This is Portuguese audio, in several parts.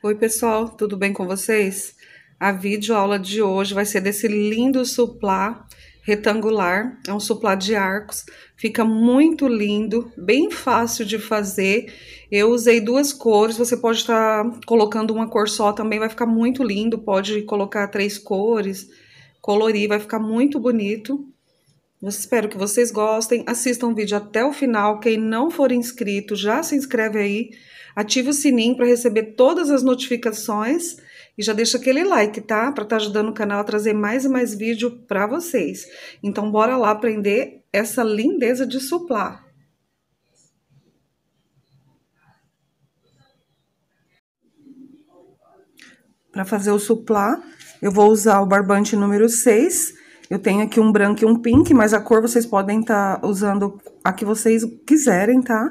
Oi, pessoal, tudo bem com vocês? A videoaula de hoje vai ser desse lindo suplá retangular, é um suplá de arcos, fica muito lindo, bem fácil de fazer. Eu usei duas cores, você pode estar tá colocando uma cor só também, vai ficar muito lindo, pode colocar três cores, colorir, vai ficar muito bonito. Eu espero que vocês gostem, assistam o vídeo até o final. Quem não for inscrito, já se inscreve aí, ativa o sininho para receber todas as notificações e já deixa aquele like, tá? Para estar tá ajudando o canal a trazer mais e mais vídeo para vocês. Então bora lá aprender essa lindeza de suplar. Para fazer o suplar, eu vou usar o barbante número 6 eu tenho aqui um branco e um pink, mas a cor vocês podem estar tá usando a que vocês quiserem, tá?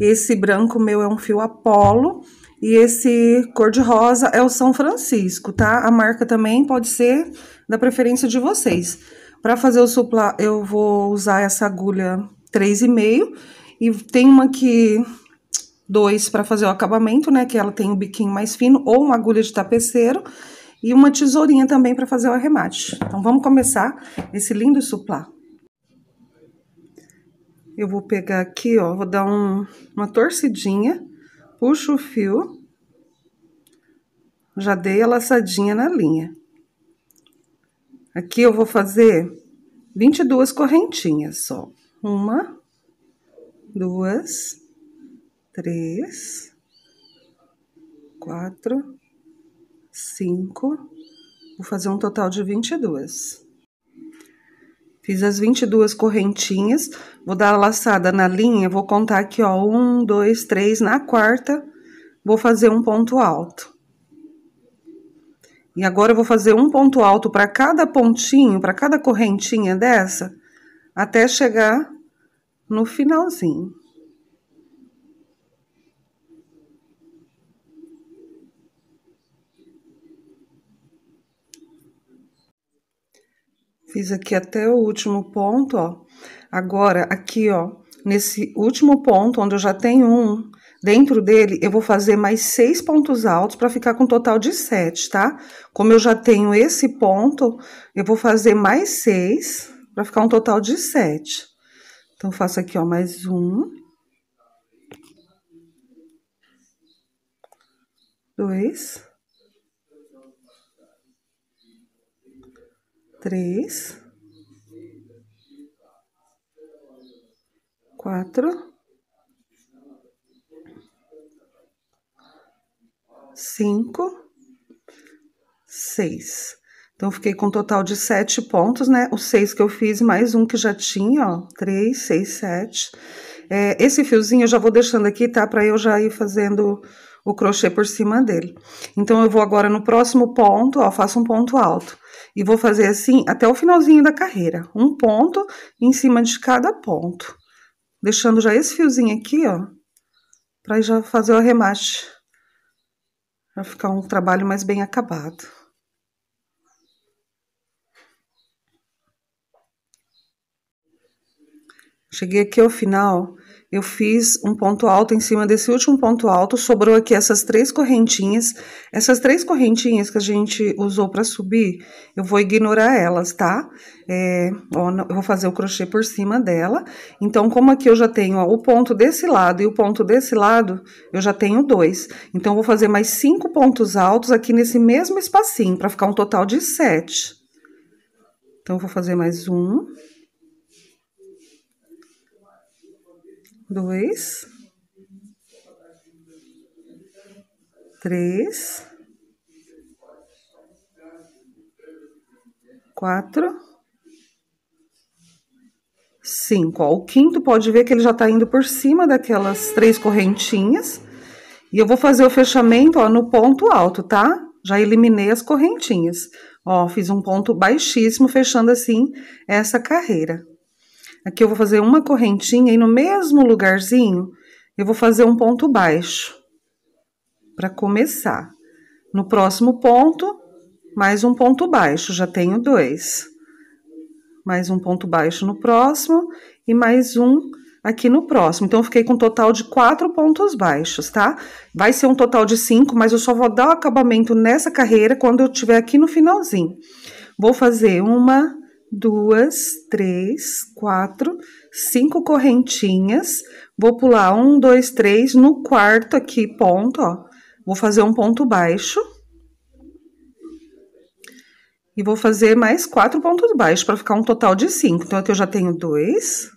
Esse branco meu é um fio Apollo e esse cor-de-rosa é o São Francisco, tá? A marca também pode ser da preferência de vocês. Para fazer o suplá, eu vou usar essa agulha 3,5 e tem uma que dois para fazer o acabamento, né? Que ela tem o um biquinho mais fino, ou uma agulha de tapeceiro e uma tesourinha também para fazer o arremate. Então, vamos começar esse lindo suplá. Eu vou pegar aqui, ó, vou dar um, uma torcidinha, puxo o fio, já dei a laçadinha na linha. Aqui eu vou fazer 22 correntinhas só. Uma, duas, três, quatro, 5, vou fazer um total de 22. Fiz as 22 correntinhas, vou dar a laçada na linha, vou contar aqui, ó, um, dois, três, na quarta, vou fazer um ponto alto. E agora eu vou fazer um ponto alto para cada pontinho, para cada correntinha dessa, até chegar no finalzinho. Fiz aqui até o último ponto, ó. Agora, aqui, ó, nesse último ponto, onde eu já tenho um, dentro dele, eu vou fazer mais seis pontos altos para ficar com um total de sete, tá? Como eu já tenho esse ponto, eu vou fazer mais seis para ficar um total de sete. Então, faço aqui, ó, mais um. Dois. três, quatro, cinco, seis. Então, fiquei com um total de sete pontos, né? Os seis que eu fiz, mais um que já tinha, ó. Três, seis, sete. É, esse fiozinho eu já vou deixando aqui, tá? Para eu já ir fazendo o crochê por cima dele. Então, eu vou agora no próximo ponto, ó, faço um ponto alto e vou fazer assim até o finalzinho da carreira. Um ponto em cima de cada ponto. Deixando já esse fiozinho aqui, ó, para já fazer o arremate. Pra ficar um trabalho mais bem acabado. Cheguei aqui ao final, eu fiz um ponto alto em cima desse último ponto alto, sobrou aqui essas três correntinhas. Essas três correntinhas que a gente usou para subir, eu vou ignorar elas, tá? É, eu vou fazer o crochê por cima dela. Então, como aqui eu já tenho ó, o ponto desse lado e o ponto desse lado, eu já tenho dois. Então, eu vou fazer mais cinco pontos altos aqui nesse mesmo espacinho, para ficar um total de sete. Então, eu vou fazer mais um... dois, três, quatro, cinco. Ó, o quinto pode ver que ele já tá indo por cima daquelas três correntinhas. E eu vou fazer o fechamento, ó, no ponto alto, tá? Já eliminei as correntinhas. Ó, fiz um ponto baixíssimo, fechando assim essa carreira. Aqui eu vou fazer uma correntinha e no mesmo lugarzinho eu vou fazer um ponto baixo para começar. No próximo ponto, mais um ponto baixo, já tenho dois. Mais um ponto baixo no próximo e mais um aqui no próximo. Então, eu fiquei com um total de quatro pontos baixos, tá? Vai ser um total de cinco, mas eu só vou dar o acabamento nessa carreira quando eu tiver aqui no finalzinho. Vou fazer uma, duas, três, quatro, cinco correntinhas. Vou pular um, dois, três, no quarto aqui, ponto, ó. Vou fazer um ponto baixo. E vou fazer mais quatro pontos baixos para ficar um total de cinco. Então, aqui eu já tenho dois,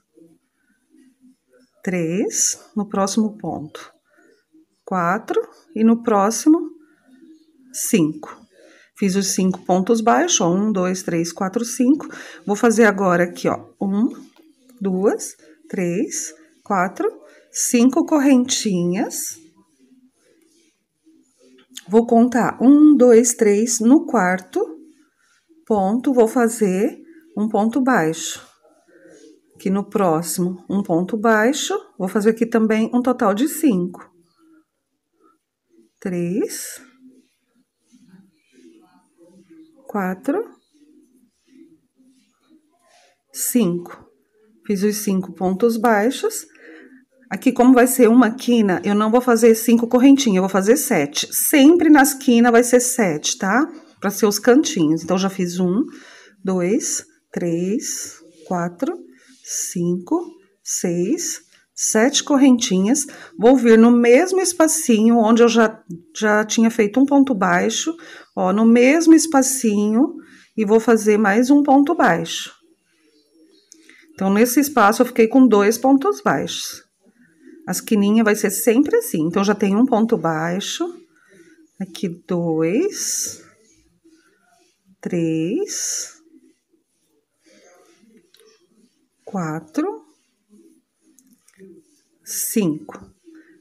três, no próximo ponto, quatro, e no próximo, cinco. Fiz os cinco pontos baixos, ó, um, dois, três, quatro, cinco. Vou fazer agora aqui, ó, um, duas, três, quatro, cinco correntinhas. Vou contar um, dois, três no quarto ponto, vou fazer um ponto baixo. Aqui no próximo, um ponto baixo, vou fazer aqui também um total de cinco. Três, quatro, cinco. Fiz os cinco pontos baixos. Aqui, como vai ser uma quina, eu não vou fazer cinco correntinhas, eu vou fazer sete. Sempre nas quinas vai ser sete, tá? Para ser os cantinhos. Então, já fiz um, dois, três, quatro, cinco, seis, sete correntinhas, vou vir no mesmo espacinho onde eu já, já tinha feito um ponto baixo, ó, no mesmo espacinho, e vou fazer mais um ponto baixo. Então, nesse espaço, eu fiquei com dois pontos baixos. As quininhas vai ser sempre assim. Então, já tem um ponto baixo. Aqui, dois. Três. Quatro cinco.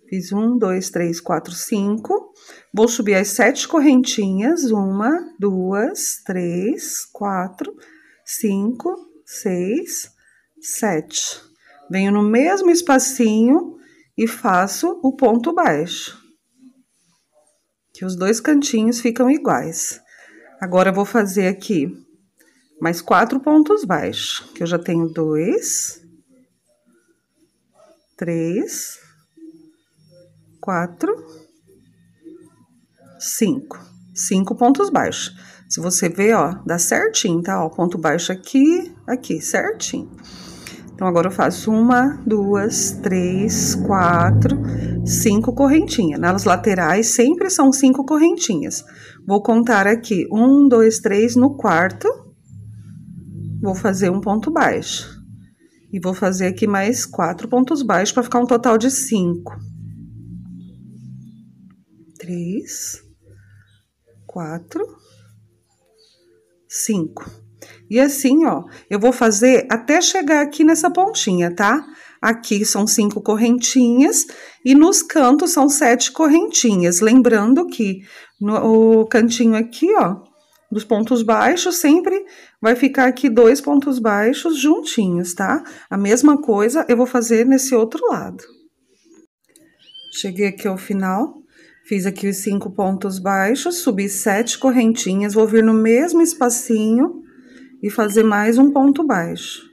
Fiz um, dois, três, quatro, cinco. Vou subir as sete correntinhas. Uma, duas, três, quatro, cinco, seis, sete. Venho no mesmo espacinho e faço o ponto baixo. Que os dois cantinhos ficam iguais. Agora, vou fazer aqui mais quatro pontos baixos, que eu já tenho dois, três, quatro, cinco. Cinco pontos baixos. Se você ver, ó, dá certinho, tá? Ó, ponto baixo aqui, aqui, certinho. Então, agora eu faço uma, duas, três, quatro, cinco correntinhas. Nas laterais, sempre são cinco correntinhas. Vou contar aqui, um, dois, três, no quarto. Vou fazer um ponto baixo. E vou fazer aqui mais quatro pontos baixos para ficar um total de cinco. Três, quatro, cinco. E assim, ó, eu vou fazer até chegar aqui nessa pontinha, tá? Aqui são cinco correntinhas e nos cantos são sete correntinhas. Lembrando que no cantinho aqui, ó, dos pontos baixos, sempre vai ficar aqui dois pontos baixos juntinhos, tá? A mesma coisa eu vou fazer nesse outro lado. Cheguei aqui ao final, fiz aqui os cinco pontos baixos, subi sete correntinhas, vou vir no mesmo espacinho e fazer mais um ponto baixo.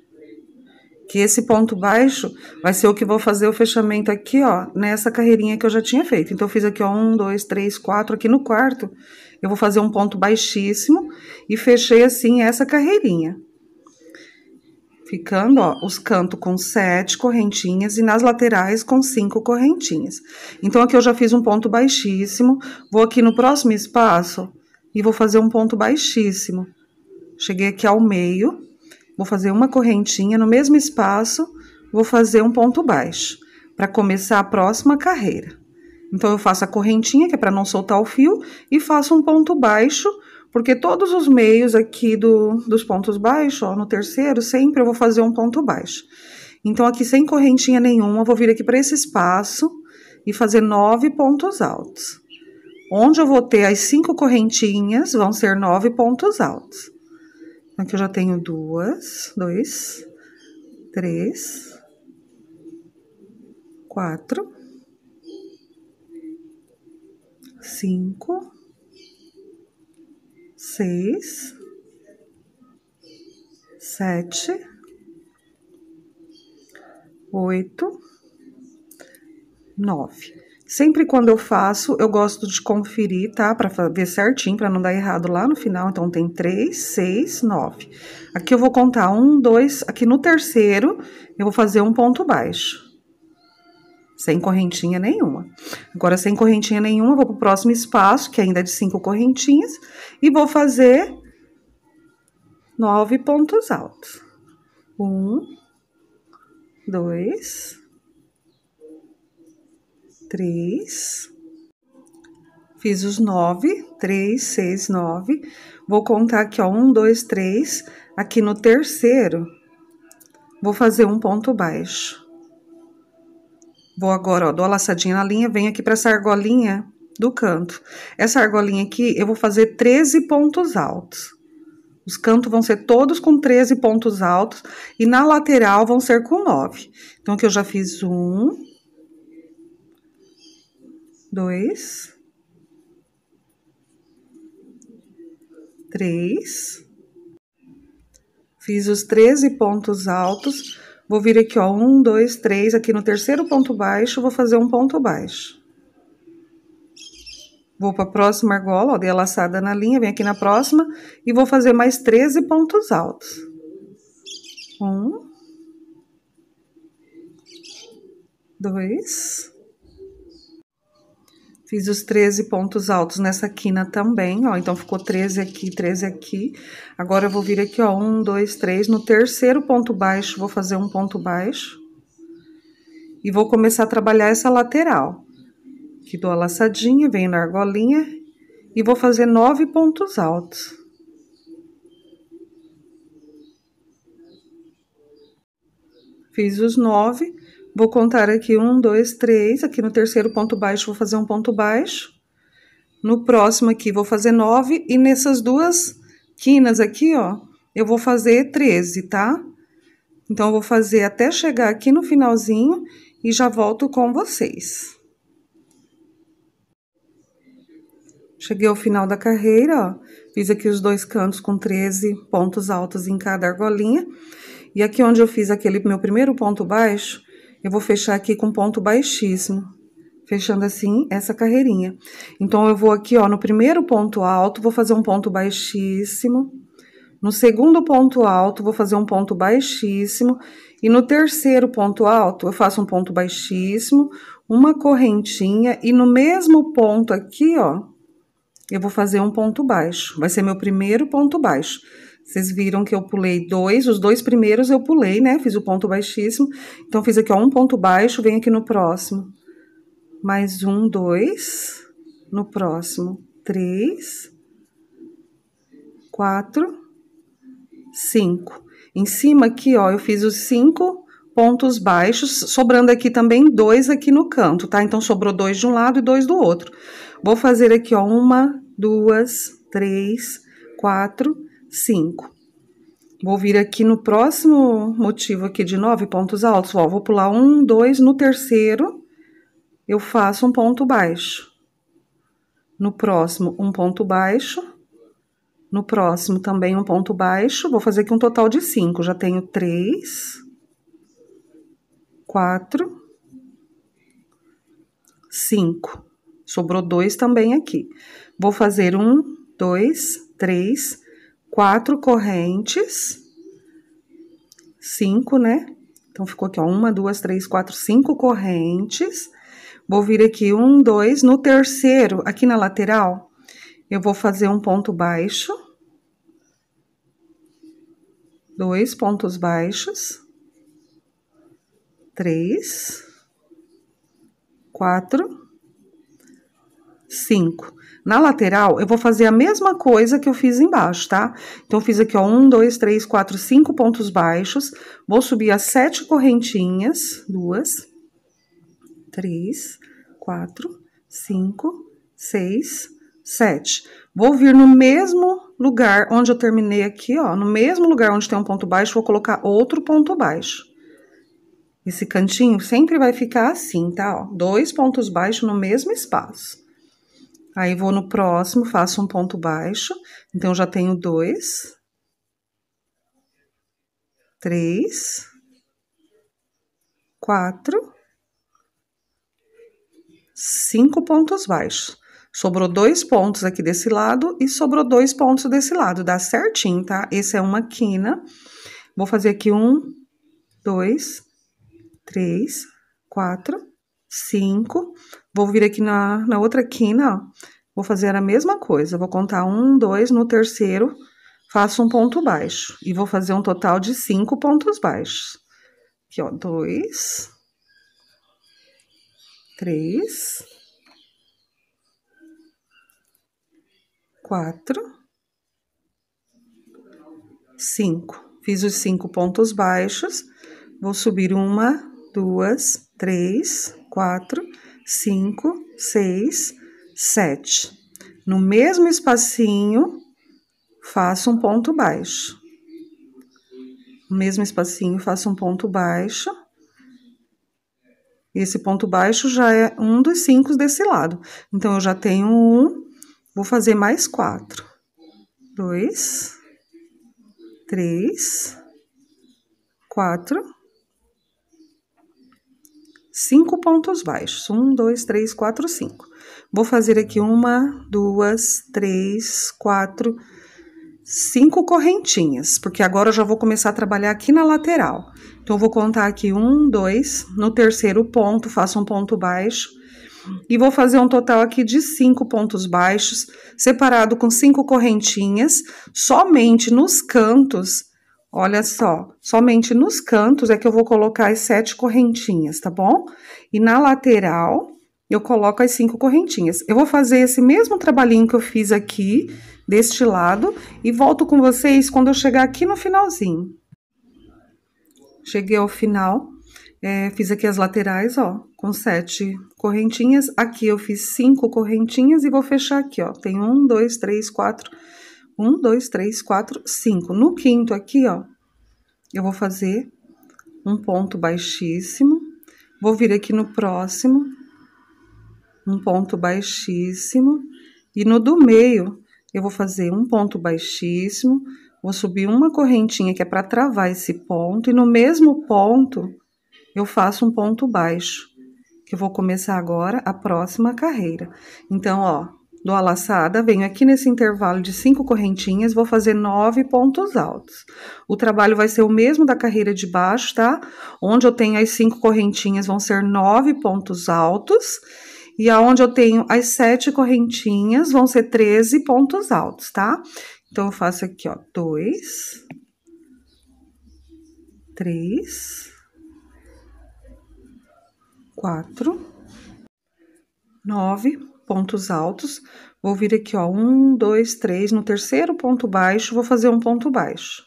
Que esse ponto baixo vai ser o que vou fazer o fechamento aqui, ó, nessa carreirinha que eu já tinha feito. Então, eu fiz aqui, ó, um, dois, três, quatro, aqui no quarto, eu vou fazer um ponto baixíssimo e fechei assim essa carreirinha. Ficando, ó, os cantos com sete correntinhas e nas laterais com cinco correntinhas. Então, aqui eu já fiz um ponto baixíssimo, vou aqui no próximo espaço e vou fazer um ponto baixíssimo. Cheguei aqui ao meio, vou fazer uma correntinha no mesmo espaço, vou fazer um ponto baixo para começar a próxima carreira. Então, eu faço a correntinha, que é para não soltar o fio, e faço um ponto baixo, porque todos os meios aqui do, dos pontos baixos, ó, no terceiro, sempre eu vou fazer um ponto baixo. Então, aqui sem correntinha nenhuma, eu vou vir aqui para esse espaço e fazer nove pontos altos. Onde eu vou ter as cinco correntinhas, vão ser nove pontos altos. Aqui eu já tenho duas, dois, três, quatro, cinco, seis, sete, oito, nove. Sempre quando eu faço, eu gosto de conferir, tá? Para ver certinho, para não dar errado lá no final. Então, tem três, seis, nove. Aqui eu vou contar um, dois. Aqui no terceiro, eu vou fazer um ponto baixo sem correntinha nenhuma. Agora, sem correntinha nenhuma, vou para o próximo espaço, que é ainda é de cinco correntinhas, e vou fazer nove pontos altos. Um, dois, três. Fiz os nove, três, seis, nove. Vou contar aqui, ó, um, dois, três. Aqui no terceiro, vou fazer um ponto baixo Vou agora, ó, dou a laçadinha na linha, venho aqui para essa argolinha do canto. Essa argolinha aqui, eu vou fazer 13 pontos altos. Os cantos vão ser todos com 13 pontos altos e na lateral vão ser com 9. Então, aqui eu já fiz um, dois, três. Fiz os 13 pontos altos Vou vir aqui, ó, um, dois, três, aqui no terceiro ponto baixo, vou fazer um ponto baixo. Vou para a próxima argola, ó, dei a laçada na linha, vem aqui na próxima e vou fazer mais 13 pontos altos. Um. Dois. Fiz os 13 pontos altos nessa quina também, ó. Então, ficou 13 aqui, 13 aqui. Agora, eu vou vir aqui, ó, um, dois, três. No terceiro ponto baixo, vou fazer um ponto baixo. E vou começar a trabalhar essa lateral. Aqui dou a laçadinha, venho na argolinha. E vou fazer nove pontos altos. Fiz os nove. Vou contar aqui um, dois, três. Aqui no terceiro ponto baixo, vou fazer um ponto baixo. No próximo aqui, vou fazer nove. E nessas duas quinas aqui, ó, eu vou fazer treze, tá? Então, eu vou fazer até chegar aqui no finalzinho e já volto com vocês. Cheguei ao final da carreira, ó. Fiz aqui os dois cantos com 13 pontos altos em cada argolinha. E aqui onde eu fiz aquele meu primeiro ponto baixo, eu vou fechar aqui com ponto baixíssimo, fechando assim essa carreirinha. Então, eu vou aqui, ó, no primeiro ponto alto, vou fazer um ponto baixíssimo. No segundo ponto alto, vou fazer um ponto baixíssimo. E no terceiro ponto alto, eu faço um ponto baixíssimo, uma correntinha. E no mesmo ponto aqui, ó, eu vou fazer um ponto baixo. Vai ser meu primeiro ponto baixo. Vocês viram que eu pulei dois, os dois primeiros eu pulei, né? Fiz o ponto baixíssimo. Então, fiz aqui, ó, um ponto baixo, vem aqui no próximo. Mais um, dois. No próximo, três. Quatro. Cinco. Em cima aqui, ó, eu fiz os cinco pontos baixos, sobrando aqui também dois aqui no canto, tá? Então, sobrou dois de um lado e dois do outro. Vou fazer aqui, ó, uma, duas, três, quatro 5. Vou vir aqui no próximo motivo aqui de nove pontos altos, ó, vou pular um, dois, no terceiro eu faço um ponto baixo. No próximo, um ponto baixo. No próximo, também um ponto baixo. Vou fazer aqui um total de cinco, já tenho três, quatro, cinco. Sobrou dois também aqui. Vou fazer um, dois, três, quatro correntes, cinco, né? Então, ficou aqui, ó, uma, duas, três, quatro, cinco correntes. Vou vir aqui, um, dois, no terceiro, aqui na lateral, eu vou fazer um ponto baixo. Dois pontos baixos. Três. Quatro. Cinco. Na lateral, eu vou fazer a mesma coisa que eu fiz embaixo, tá? Então, fiz aqui, ó, um, dois, três, quatro, cinco pontos baixos. Vou subir as sete correntinhas, duas, três, quatro, cinco, seis, sete. Vou vir no mesmo lugar onde eu terminei aqui, ó, no mesmo lugar onde tem um ponto baixo, vou colocar outro ponto baixo. Esse cantinho sempre vai ficar assim, tá? Ó, dois pontos baixos no mesmo espaço. Aí vou no próximo, faço um ponto baixo. Então, já tenho dois. Três. Quatro. Cinco pontos baixos. Sobrou dois pontos aqui desse lado e sobrou dois pontos desse lado. Dá certinho, tá? Esse é uma quina. Vou fazer aqui um, dois, três, quatro, cinco. Vou vir aqui na, na outra quina, ó, vou fazer a mesma coisa. Vou contar um, dois, no terceiro faço um ponto baixo. E vou fazer um total de cinco pontos baixos. Aqui, ó, dois, três, quatro, cinco. Fiz os cinco pontos baixos, vou subir uma, duas, três, quatro 5, 6, 7. No mesmo espacinho, faço um ponto baixo. No mesmo espacinho, faço um ponto baixo. Esse ponto baixo já é um dos cinco desse lado. Então, eu já tenho um, vou fazer mais quatro. Dois, três, quatro cinco pontos baixos. Um, dois, três, quatro, cinco. Vou fazer aqui uma, duas, três, quatro, cinco correntinhas, porque agora eu já vou começar a trabalhar aqui na lateral. Então, eu vou contar aqui um, dois, no terceiro ponto, faço um ponto baixo. E vou fazer um total aqui de cinco pontos baixos, separado com cinco correntinhas. Somente nos cantos Olha só, somente nos cantos é que eu vou colocar as sete correntinhas, tá bom? E na lateral, eu coloco as cinco correntinhas. Eu vou fazer esse mesmo trabalhinho que eu fiz aqui, deste lado, e volto com vocês quando eu chegar aqui no finalzinho. Cheguei ao final, é, fiz aqui as laterais, ó, com sete correntinhas. Aqui eu fiz cinco correntinhas e vou fechar aqui, ó. Tem um, dois, três, quatro um, dois, três, quatro, cinco. No quinto aqui, ó, eu vou fazer um ponto baixíssimo. Vou vir aqui no próximo, um ponto baixíssimo. E no do meio, eu vou fazer um ponto baixíssimo. Vou subir uma correntinha que é para travar esse ponto. E no mesmo ponto, eu faço um ponto baixo. Que eu vou começar agora a próxima carreira. Então, ó, Dou a laçada, venho aqui nesse intervalo de cinco correntinhas, vou fazer nove pontos altos. O trabalho vai ser o mesmo da carreira de baixo, tá? Onde eu tenho as cinco correntinhas, vão ser nove pontos altos. E aonde eu tenho as sete correntinhas, vão ser 13 pontos altos, tá? Então, eu faço aqui, ó, dois, três, quatro, nove pontos altos, vou vir aqui, ó, um, dois, três, no terceiro ponto baixo, vou fazer um ponto baixo.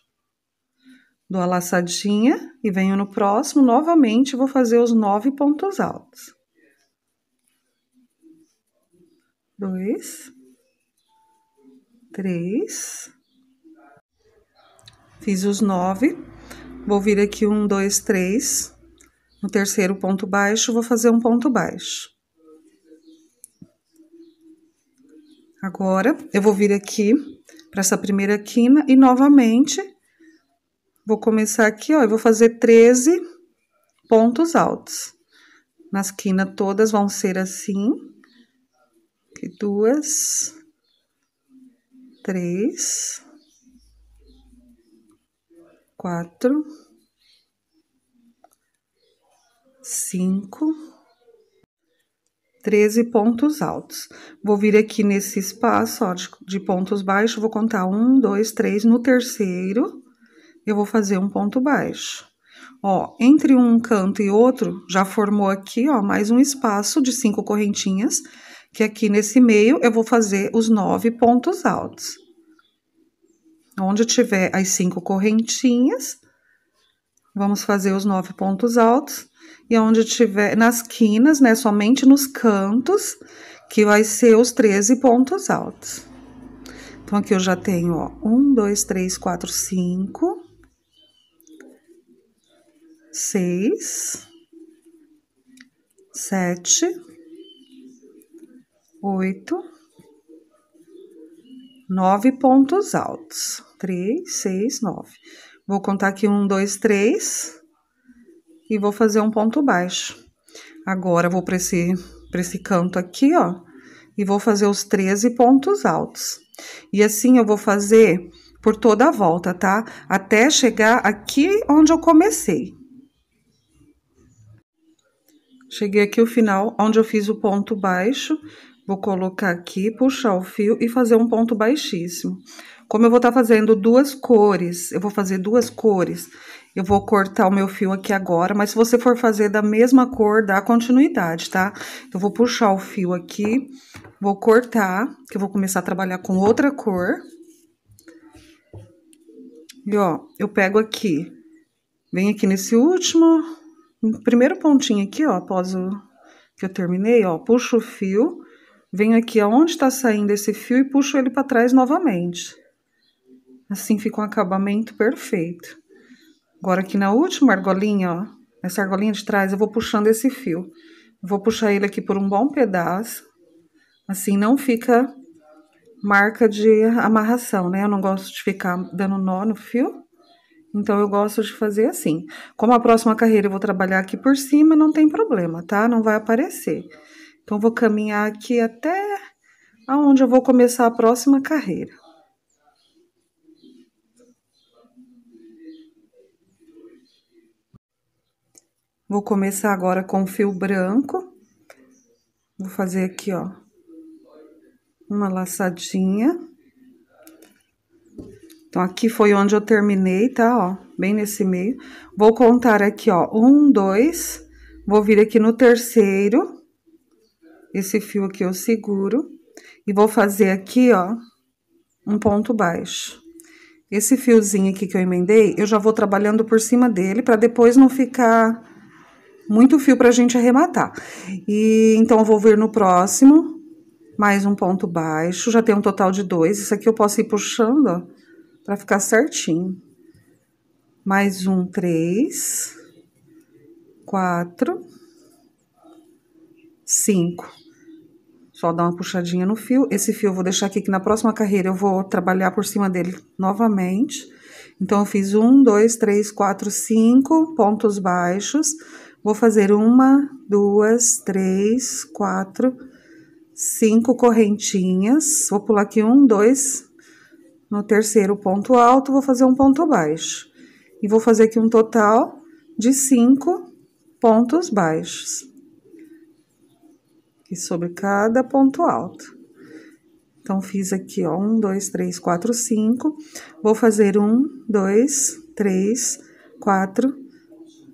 Dou a laçadinha e venho no próximo, novamente vou fazer os nove pontos altos. Dois, três, fiz os nove, vou vir aqui um, dois, três, no terceiro ponto baixo, vou fazer um ponto baixo. Agora, eu vou vir aqui para essa primeira quina e novamente vou começar aqui, ó, eu vou fazer 13 pontos altos. Nas quinas todas vão ser assim. Aqui, duas, três, quatro, cinco 13 pontos altos. Vou vir aqui nesse espaço ó, de, de pontos baixos, vou contar um, dois, três. No terceiro, eu vou fazer um ponto baixo. Ó, entre um canto e outro, já formou aqui, ó, mais um espaço de cinco correntinhas, que aqui nesse meio eu vou fazer os nove pontos altos. Onde tiver as cinco correntinhas, Vamos fazer os nove pontos altos. E onde tiver, nas quinas, né, somente nos cantos, que vai ser os 13 pontos altos. Então, aqui eu já tenho, ó, um, dois, três, quatro, cinco, seis, sete, oito, nove pontos altos. Três, seis, nove. Vou contar aqui um, dois, três e vou fazer um ponto baixo. Agora vou para esse, esse canto aqui, ó, e vou fazer os 13 pontos altos. E assim eu vou fazer por toda a volta, tá? Até chegar aqui onde eu comecei. Cheguei aqui o final, onde eu fiz o ponto baixo, vou colocar aqui, puxar o fio e fazer um ponto baixíssimo. Como eu vou estar tá fazendo duas cores, eu vou fazer duas cores. Eu vou cortar o meu fio aqui agora, mas se você for fazer da mesma cor, dá continuidade, tá? eu vou puxar o fio aqui, vou cortar, que eu vou começar a trabalhar com outra cor. E, ó, eu pego aqui, venho aqui nesse último, primeiro pontinho aqui, ó, após o que eu terminei, ó, puxo o fio, venho aqui aonde tá saindo esse fio e puxo ele para trás novamente. Assim fica um acabamento perfeito. Agora aqui na última argolinha, ó, nessa argolinha de trás, eu vou puxando esse fio. vou puxar ele aqui por um bom pedaço. Assim não fica marca de amarração, né? Eu não gosto de ficar dando nó no fio. Então, eu gosto de fazer assim. Como a próxima carreira eu vou trabalhar aqui por cima, não tem problema, tá? Não vai aparecer. Então, vou caminhar aqui até aonde eu vou começar a próxima carreira. Vou começar agora com fio branco. Vou fazer aqui, ó, uma laçadinha. Então, aqui foi onde eu terminei, tá? Ó, bem nesse meio. Vou contar aqui, ó, um, dois. Vou vir aqui no terceiro. Esse fio aqui eu seguro. E vou fazer aqui, ó, um ponto baixo. Esse fiozinho aqui que eu emendei, eu já vou trabalhando por cima dele, para depois não ficar muito fio para a gente arrematar. E então eu vou vir no próximo, mais um ponto baixo, já tem um total de dois. Isso aqui eu posso ir puxando, ó, para ficar certinho. Mais um, três, quatro, cinco. Só dar uma puxadinha no fio. Esse fio eu vou deixar aqui que na próxima carreira eu vou trabalhar por cima dele novamente. Então, eu fiz um, dois, três, quatro, cinco pontos baixos Vou fazer uma, duas, três, quatro, cinco correntinhas. Vou pular aqui um, dois. No terceiro ponto alto, vou fazer um ponto baixo. E vou fazer aqui um total de cinco pontos baixos. E sobre cada ponto alto. Então, fiz aqui, ó, um, dois, três, quatro, cinco. Vou fazer um, dois, três, quatro,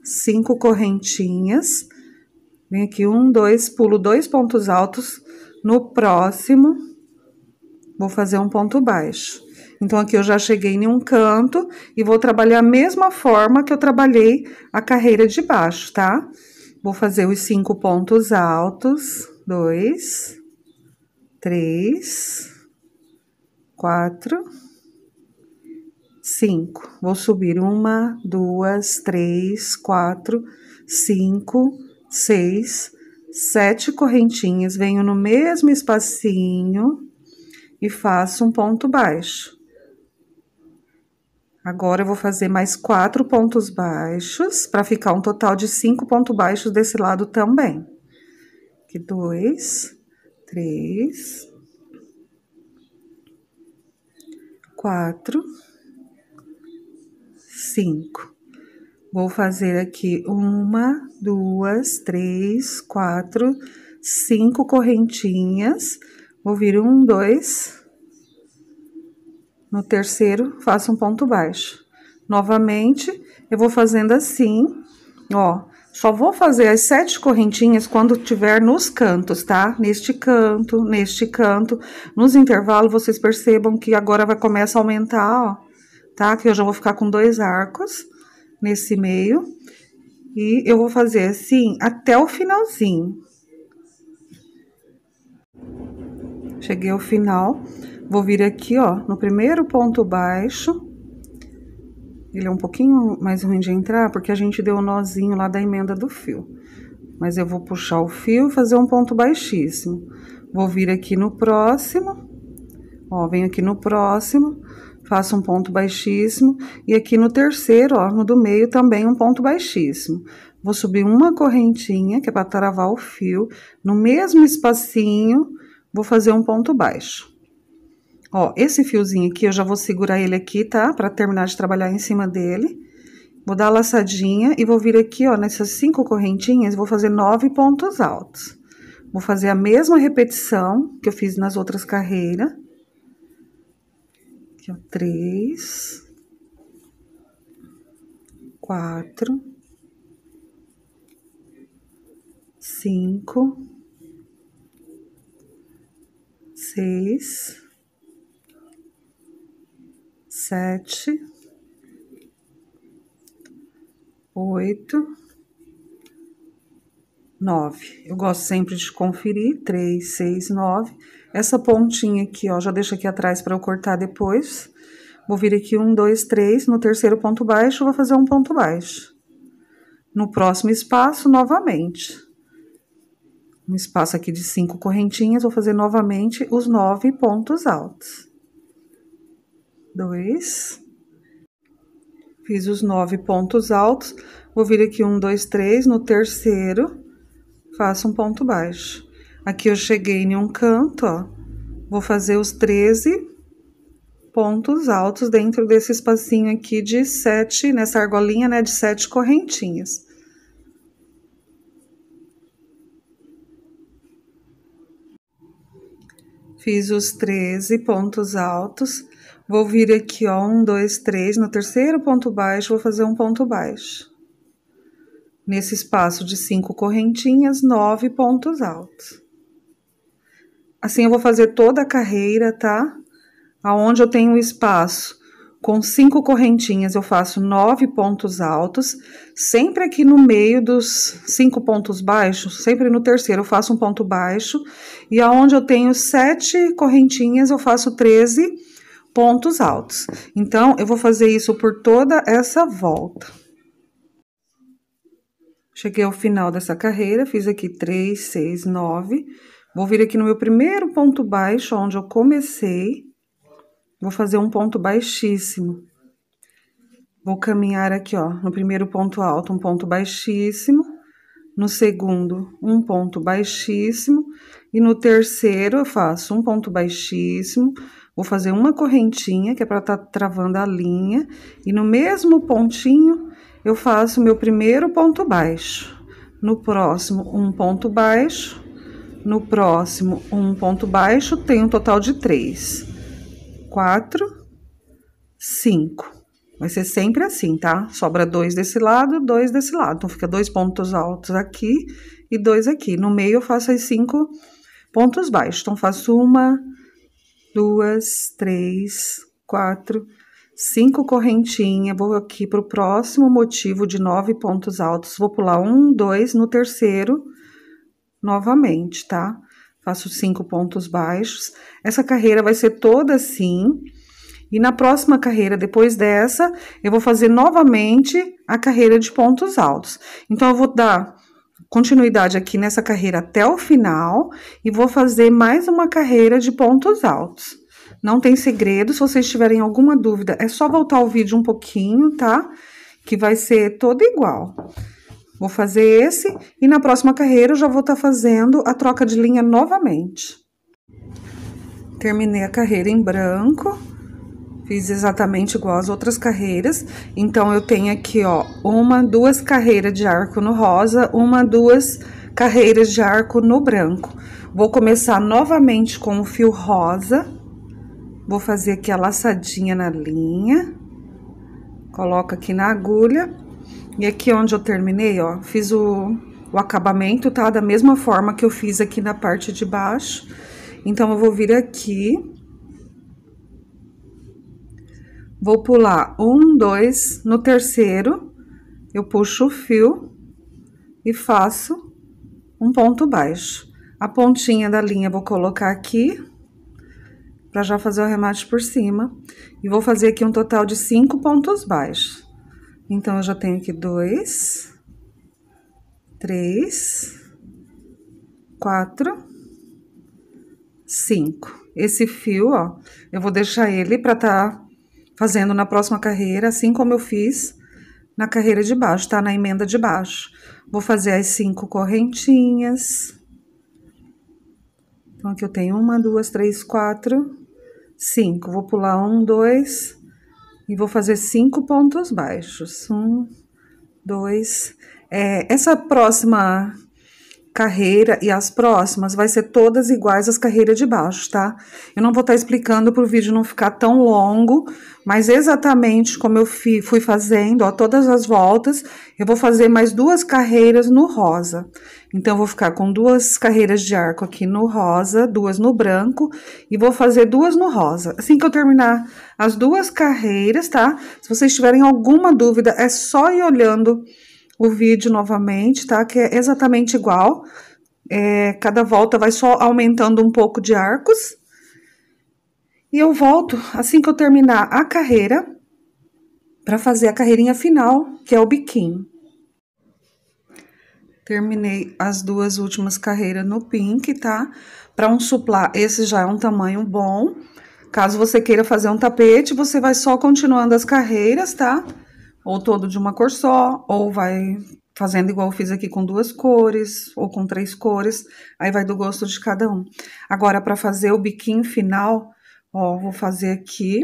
cinco correntinhas. Vem aqui um, dois, pulo dois pontos altos. No próximo, vou fazer um ponto baixo. Então, aqui eu já cheguei em um canto e vou trabalhar a mesma forma que eu trabalhei a carreira de baixo, tá? Vou fazer os cinco pontos altos. Dois, três, quatro 5. Vou subir uma, duas, três, quatro, cinco, seis, sete correntinhas. Venho no mesmo espacinho e faço um ponto baixo. Agora, eu vou fazer mais quatro pontos baixos, para ficar um total de cinco pontos baixos desse lado também. Aqui, dois, três, quatro cinco. Vou fazer aqui uma, duas, três, quatro, cinco correntinhas. Vou vir um, dois. No terceiro, faço um ponto baixo. Novamente, eu vou fazendo assim, ó. Só vou fazer as sete correntinhas quando tiver nos cantos, tá? Neste canto, neste canto. Nos intervalos, vocês percebam que agora vai começar a aumentar, ó tá? Que eu já vou ficar com dois arcos nesse meio. E eu vou fazer assim até o finalzinho. Cheguei ao final, vou vir aqui, ó, no primeiro ponto baixo. Ele é um pouquinho mais ruim de entrar, porque a gente deu o um nozinho lá da emenda do fio. Mas eu vou puxar o fio e fazer um ponto baixíssimo. Vou vir aqui no próximo, ó, venho aqui no próximo, faço um ponto baixíssimo e aqui no terceiro, ó, no do meio também um ponto baixíssimo. Vou subir uma correntinha, que é para travar o fio, no mesmo espacinho, vou fazer um ponto baixo. Ó, esse fiozinho aqui, eu já vou segurar ele aqui, tá? Para terminar de trabalhar em cima dele. Vou dar a laçadinha e vou vir aqui, ó, nessas cinco correntinhas, vou fazer nove pontos altos. Vou fazer a mesma repetição que eu fiz nas outras carreiras. Aqui, ó, três, quatro, cinco, seis, sete, oito. 9. Eu gosto sempre de conferir, 3, 6, 9. Essa pontinha aqui, ó, já deixa aqui atrás para eu cortar depois. Vou vir aqui, um dois três no terceiro ponto baixo, vou fazer um ponto baixo. No próximo espaço, novamente. Um espaço aqui de cinco correntinhas, vou fazer novamente os nove pontos altos. Dois. Fiz os nove pontos altos, vou vir aqui, um, dois, três, no terceiro faço um ponto baixo. Aqui eu cheguei em um canto, ó, vou fazer os 13 pontos altos dentro desse espacinho aqui de sete, nessa argolinha, né, de sete correntinhas. Fiz os 13 pontos altos, vou vir aqui, ó, um, dois, três, no terceiro ponto baixo, vou fazer um ponto baixo. Nesse espaço de cinco correntinhas, nove pontos altos. Assim eu vou fazer toda a carreira, tá? Aonde eu tenho espaço com cinco correntinhas, eu faço nove pontos altos, sempre aqui no meio dos cinco pontos baixos, sempre no terceiro eu faço um ponto baixo, e aonde eu tenho sete correntinhas, eu faço 13 pontos altos. Então, eu vou fazer isso por toda essa volta. Cheguei ao final dessa carreira, fiz aqui 3, 6, 9. Vou vir aqui no meu primeiro ponto baixo, onde eu comecei. Vou fazer um ponto baixíssimo. Vou caminhar aqui, ó, no primeiro ponto alto, um ponto baixíssimo. No segundo, um ponto baixíssimo. E no terceiro, eu faço um ponto baixíssimo. Vou fazer uma correntinha, que é para estar tá travando a linha. E no mesmo pontinho, eu faço meu primeiro ponto baixo, no próximo um ponto baixo, no próximo um ponto baixo, tem um total de três, quatro, cinco. Vai ser sempre assim, tá? Sobra dois desse lado, dois desse lado. Então, fica dois pontos altos aqui e dois aqui. No meio, eu faço as cinco pontos baixos. Então, faço uma, duas, três, quatro, cinco correntinhas, vou aqui para o próximo motivo de nove pontos altos, vou pular um, dois, no terceiro, novamente, tá? Faço cinco pontos baixos. Essa carreira vai ser toda assim, e na próxima carreira, depois dessa, eu vou fazer novamente a carreira de pontos altos. Então, eu vou dar continuidade aqui nessa carreira até o final, e vou fazer mais uma carreira de pontos altos. Não tem segredo. Se vocês tiverem alguma dúvida, é só voltar o vídeo um pouquinho, tá? Que vai ser todo igual. Vou fazer esse e na próxima carreira eu já vou estar tá fazendo a troca de linha novamente. Terminei a carreira em branco. Fiz exatamente igual as outras carreiras. Então, eu tenho aqui, ó, uma, duas carreiras de arco no rosa, uma, duas carreiras de arco no branco. Vou começar novamente com o fio rosa Vou fazer aqui a laçadinha na linha. Coloco aqui na agulha. E aqui onde eu terminei, ó, fiz o, o acabamento, tá? Da mesma forma que eu fiz aqui na parte de baixo. Então, eu vou vir aqui. Vou pular um, dois, no terceiro, eu puxo o fio e faço um ponto baixo. A pontinha da linha vou colocar aqui, para já fazer o arremate por cima. E vou fazer aqui um total de cinco pontos baixos. Então, eu já tenho aqui dois, três, quatro, cinco. Esse fio, ó, eu vou deixar ele para tá fazendo na próxima carreira, assim como eu fiz na carreira de baixo, tá? Na emenda de baixo. Vou fazer as cinco correntinhas. Então, aqui eu tenho uma, duas, três, quatro, 5. Vou pular um, dois e vou fazer cinco pontos baixos. Um, dois. É, essa próxima carreira e as próximas, vai ser todas iguais às carreiras de baixo, tá? Eu não vou estar tá explicando para o vídeo não ficar tão longo, mas exatamente como eu fui fazendo, ó, todas as voltas, eu vou fazer mais duas carreiras no rosa. Então, eu vou ficar com duas carreiras de arco aqui no rosa, duas no branco, e vou fazer duas no rosa. Assim que eu terminar as duas carreiras, tá? Se vocês tiverem alguma dúvida, é só ir olhando o vídeo novamente, tá? Que é exatamente igual. É, cada volta vai só aumentando um pouco de arcos. E eu volto assim que eu terminar a carreira para fazer a carreirinha final, que é o biquinho. Terminei as duas últimas carreiras no pink, tá? Para um suplá, esse já é um tamanho bom. Caso você queira fazer um tapete, você vai só continuando as carreiras, tá? Tá? ou todo de uma cor só, ou vai fazendo igual eu fiz aqui com duas cores ou com três cores, aí vai do gosto de cada um. Agora, para fazer o biquinho final, ó, vou fazer aqui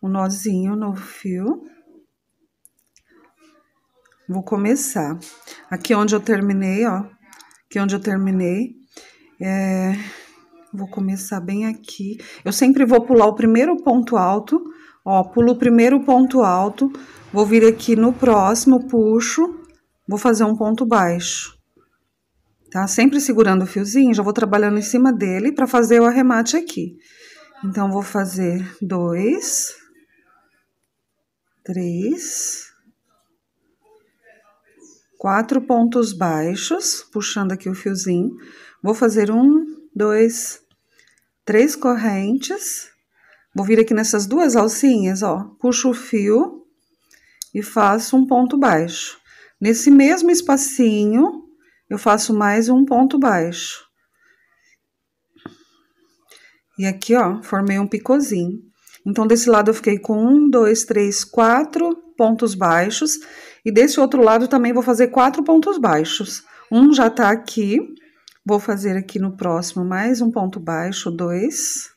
o um nozinho no fio. Vou começar. Aqui onde eu terminei, ó, aqui onde eu terminei, é... Vou começar bem aqui. Eu sempre vou pular o primeiro ponto alto Ó, pulo o primeiro ponto alto, vou vir aqui no próximo, puxo, vou fazer um ponto baixo. Tá? Sempre segurando o fiozinho, já vou trabalhando em cima dele para fazer o arremate aqui. Então, vou fazer dois, três, quatro pontos baixos, puxando aqui o fiozinho. Vou fazer um, dois, três correntes Vou vir aqui nessas duas alcinhas, ó, puxo o fio e faço um ponto baixo. Nesse mesmo espacinho, eu faço mais um ponto baixo. E aqui, ó, formei um picôzinho. Então, desse lado eu fiquei com um, dois, três, quatro pontos baixos. E desse outro lado também vou fazer quatro pontos baixos. Um já tá aqui, vou fazer aqui no próximo mais um ponto baixo, dois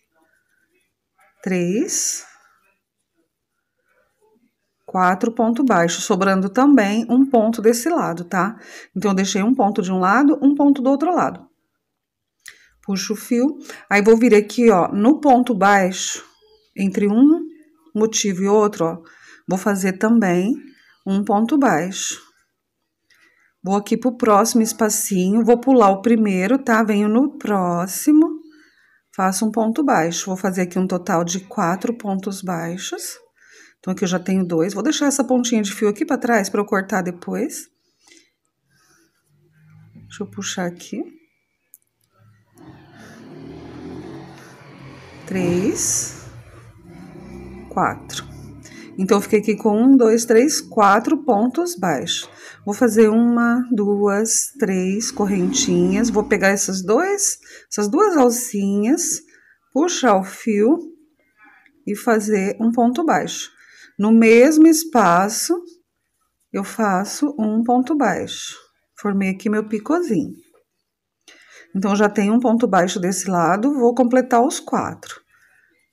três, quatro ponto baixo, sobrando também um ponto desse lado, tá? Então, eu deixei um ponto de um lado, um ponto do outro lado. Puxo o fio, aí vou vir aqui, ó, no ponto baixo, entre um motivo e outro, ó, vou fazer também um ponto baixo. Vou aqui pro próximo espacinho, vou pular o primeiro, tá? Venho no próximo, faço um ponto baixo. Vou fazer aqui um total de quatro pontos baixos. Então, aqui eu já tenho dois. Vou deixar essa pontinha de fio aqui para trás para eu cortar depois. Deixa eu puxar aqui. Três, quatro. Então, eu fiquei aqui com um, dois, três, quatro pontos baixos. Vou fazer uma, duas, três correntinhas. Vou pegar essas dois, essas duas alcinhas, puxar o fio e fazer um ponto baixo. No mesmo espaço, eu faço um ponto baixo. Formei aqui meu picôzinho. Então, já tem um ponto baixo desse lado, vou completar os quatro.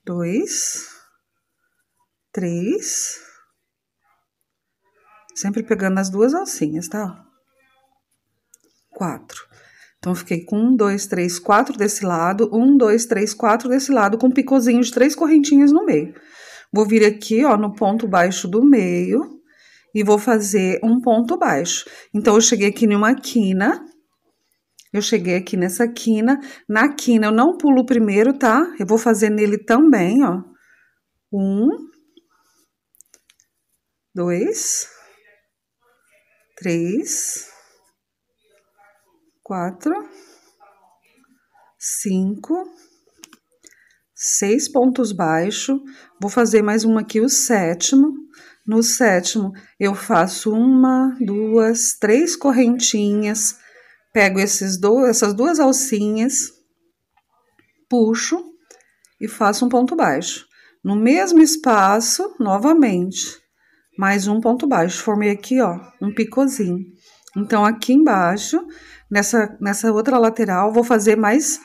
Dois, três, Sempre pegando as duas alcinhas, tá? Quatro. Então, fiquei com um, dois, três, quatro desse lado, um, dois, três, quatro desse lado, com um picozinho de três correntinhas no meio. Vou vir aqui, ó, no ponto baixo do meio e vou fazer um ponto baixo. Então, eu cheguei aqui numa quina, eu cheguei aqui nessa quina. Na quina, eu não pulo o primeiro, tá? Eu vou fazer nele também, ó. Um. Dois três, quatro, cinco, seis pontos baixo. Vou fazer mais um aqui, o sétimo. No sétimo, eu faço uma, duas, três correntinhas, pego esses dois, essas duas alcinhas, puxo e faço um ponto baixo. No mesmo espaço, novamente, mais um ponto baixo. Formei aqui, ó, um picozinho. Então, aqui embaixo, nessa, nessa outra lateral, vou fazer mais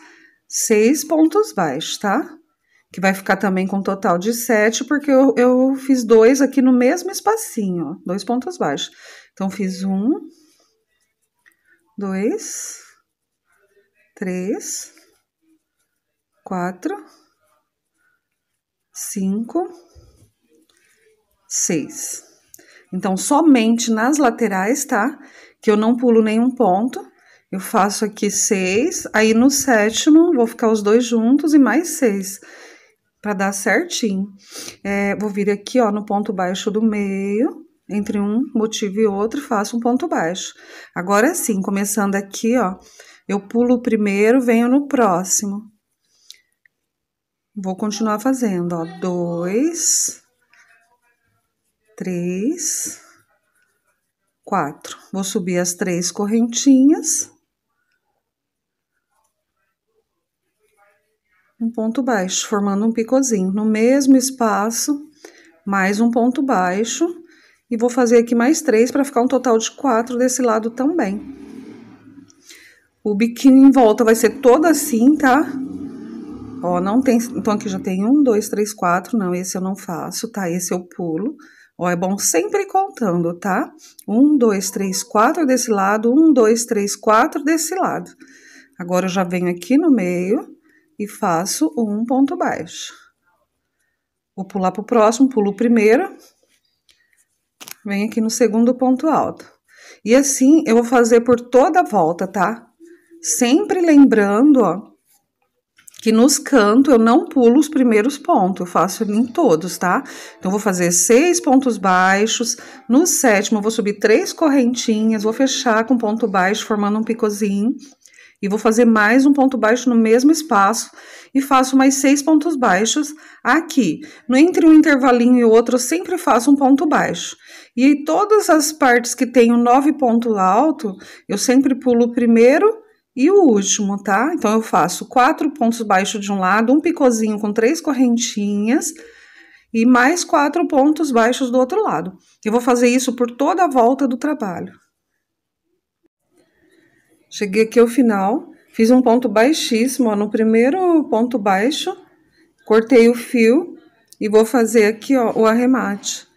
seis pontos baixos, tá? Que vai ficar também com um total de sete, porque eu, eu fiz dois aqui no mesmo espacinho, ó, dois pontos baixos. Então, fiz um, dois, três, quatro, cinco 6. Então, somente nas laterais, tá? Que eu não pulo nenhum ponto. Eu faço aqui seis, aí no sétimo vou ficar os dois juntos e mais seis, para dar certinho. É, vou vir aqui, ó, no ponto baixo do meio, entre um motivo e outro, faço um ponto baixo. Agora sim, começando aqui, ó, eu pulo o primeiro, venho no próximo. Vou continuar fazendo, ó, dois, três, quatro. Vou subir as três correntinhas. Um ponto baixo, formando um picozinho. No mesmo espaço, mais um ponto baixo. E vou fazer aqui mais três para ficar um total de quatro desse lado também. O biquíni em volta vai ser todo assim, tá? Ó, não tem... Então, aqui já tem um, dois, três, quatro. Não, esse eu não faço, tá? Esse eu pulo. Ó, é bom sempre contando, tá? Um, dois, três, quatro desse lado, um, dois, três, quatro desse lado. Agora, eu já venho aqui no meio e faço um ponto baixo. Vou pular para o próximo, pulo o primeiro, venho aqui no segundo ponto alto. E assim, eu vou fazer por toda a volta, tá? Sempre lembrando, ó, que nos canto eu não pulo os primeiros pontos, eu faço em todos, tá? Então, vou fazer seis pontos baixos, no sétimo vou subir três correntinhas, vou fechar com ponto baixo, formando um picozinho, e vou fazer mais um ponto baixo no mesmo espaço, e faço mais seis pontos baixos aqui. No entre um intervalinho e outro, eu sempre faço um ponto baixo. E todas as partes que tem o nove ponto alto, eu sempre pulo o primeiro e o último, tá? Então eu faço quatro pontos baixos de um lado, um picozinho com três correntinhas e mais quatro pontos baixos do outro lado. Eu vou fazer isso por toda a volta do trabalho. Cheguei aqui ao final, fiz um ponto baixíssimo, ó, no primeiro ponto baixo, cortei o fio e vou fazer aqui, ó, o arremate.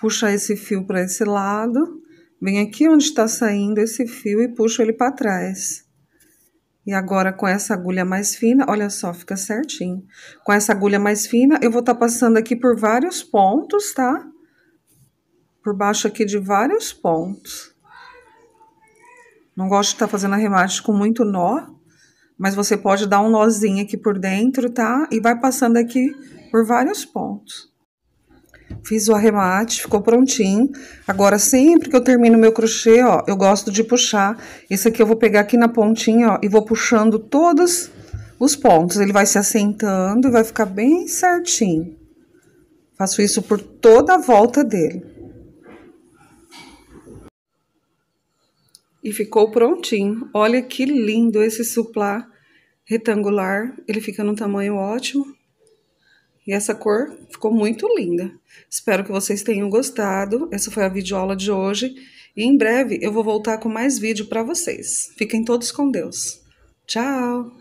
Puxar esse fio para esse lado, bem aqui onde está saindo esse fio e puxo ele para trás. E agora com essa agulha mais fina, olha só, fica certinho. Com essa agulha mais fina, eu vou estar tá passando aqui por vários pontos, tá? Por baixo aqui de vários pontos. Não gosto de estar tá fazendo arremate com muito nó, mas você pode dar um nozinho aqui por dentro, tá? E vai passando aqui por vários pontos. Fiz o arremate, ficou prontinho. Agora, sempre que eu termino meu crochê, ó, eu gosto de puxar. Esse aqui eu vou pegar aqui na pontinha, ó, e vou puxando todos os pontos. Ele vai se assentando e vai ficar bem certinho. Faço isso por toda a volta dele. E ficou prontinho. Olha que lindo esse suplá retangular. Ele fica num tamanho ótimo. E essa cor ficou muito linda. Espero que vocês tenham gostado. Essa foi a videoaula de hoje. E em breve eu vou voltar com mais vídeo para vocês. Fiquem todos com Deus. Tchau!